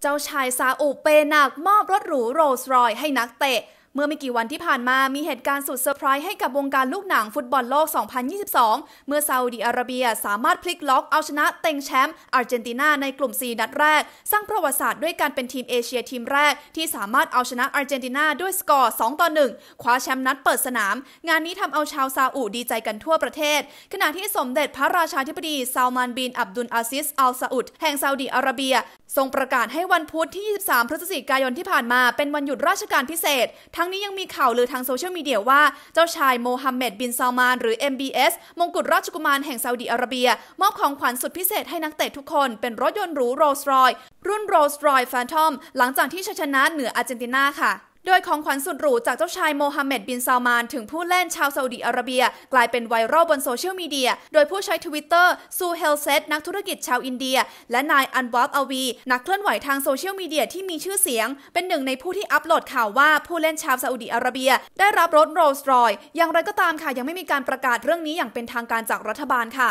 เจ้าชายซาอุเปหนักมอบรถหรูโรลส์รอยให้นักเตะเมื่อไม่กี่วันที่ผ่านมามีเหตุการณ์สุดเซอร์ไพรส์ให้กับวงการลูกหนังฟุตบอลโลก 2022 เมื่อซาอุดีอาระเบียสามารถพลิกล็อกเอาชนะเต็งแชมป์อาร์เจนตินาในกลุ่ม4นัดแรก สร้างประวัติศาสตร์ด้วยการเป็นทีมเอเชียทีมแรกที่สามารถเอาชนะอาร์เจนตินาด้วยสกอร์2ต่อ1คว้าแชมป์นัดเปิดสนาม งานนี้ทำเอาชาวซาอุดีใจกันทั่วประเทศ ขณะที่สมเด็จพระราชาธิบดีซาลมานบิน อับดุลอาซิสอัลซาอุดแห่งซาอุดีอาระเบียทรงประกาศให้วันพุธที่ 23 พฤศจิกายนที่ผ่านมาเป็นวันหยุดราชการพิเศษ ทั้งงนี้ยังมีข่าวลือทางโซเชียลมีเดียว่า เจ้าชายโมฮัมเหม็ดบินซาลมานหรือ MBS มงกุฎราชกุมารแห่งซาอุดีอาระเบีย มอบของขวัญสุดพิเศษให้นักเตะทุกคนเป็นรถยนต์หรูโรลส์รอยรุ่นโรลส์รอยแฟนทอมหลังจากที่ชนะเหนืออาร์เจนตินาค่ะดยของขวัญสุดหรูจากเจ้าชายโมฮัมเหม็ดบินซาวมาน ถึงผู้เล่นชาวซาอุดีอาระเบีย กลายเป็นไวรัลบนโซเชียลมีเดีย โดยผู้ใช้ทวิตเตอร์ซูเฮลเซตนักธุรกิจชาวอินเดีย และนายอันวอฟอวีนักเคลื่อนไหวทางโซเชียลมีเดียที่มีชื่อเสียง เป็นหนึ่งในผู้ที่อัปโหลดข่าวว่าผู้เล่นชาวซาอุดีอาระเบียได้รับรถโรลส์รอยอย่างไรก็ตามค่ะยังไม่มีการประกาศเรื่องนี้อย่างเป็นทางการจากรัฐบาลค่ะ